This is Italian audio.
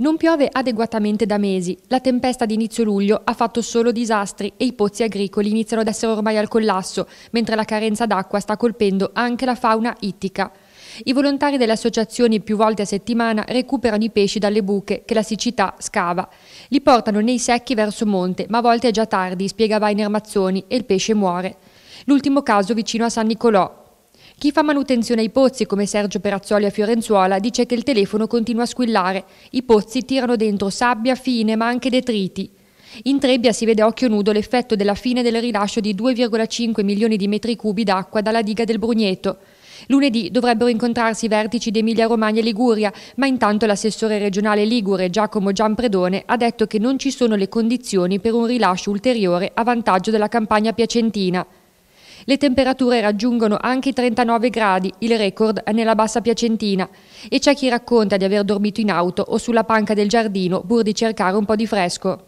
Non piove adeguatamente da mesi, la tempesta di inizio luglio ha fatto solo disastri e i pozzi agricoli iniziano ad essere ormai al collasso, mentre la carenza d'acqua sta colpendo anche la fauna ittica. I volontari delle associazioni più volte a settimana recuperano i pesci dalle buche che la siccità scava. Li portano nei secchi verso monte, ma a volte è già tardi, spiega Vainer Mazzoni, e il pesce muore. L'ultimo caso vicino a San Nicolò, chi fa manutenzione ai pozzi, come Sergio Perazzoli a Fiorenzuola, dice che il telefono continua a squillare. I pozzi tirano dentro sabbia, fine, ma anche detriti. In Trebbia si vede a occhio nudo l'effetto della fine del rilascio di 2,5 milioni di metri cubi d'acqua dalla diga del Brugneto. Lunedì dovrebbero incontrarsi i vertici di Emilia Romagna e Liguria, ma intanto l'assessore regionale Ligure Giacomo Gianpredone ha detto che non ci sono le condizioni per un rilascio ulteriore a vantaggio della campagna piacentina. Le temperature raggiungono anche i 39 gradi, il record nella bassa piacentina, e c'è chi racconta di aver dormito in auto o sulla panca del giardino pur di cercare un po' di fresco.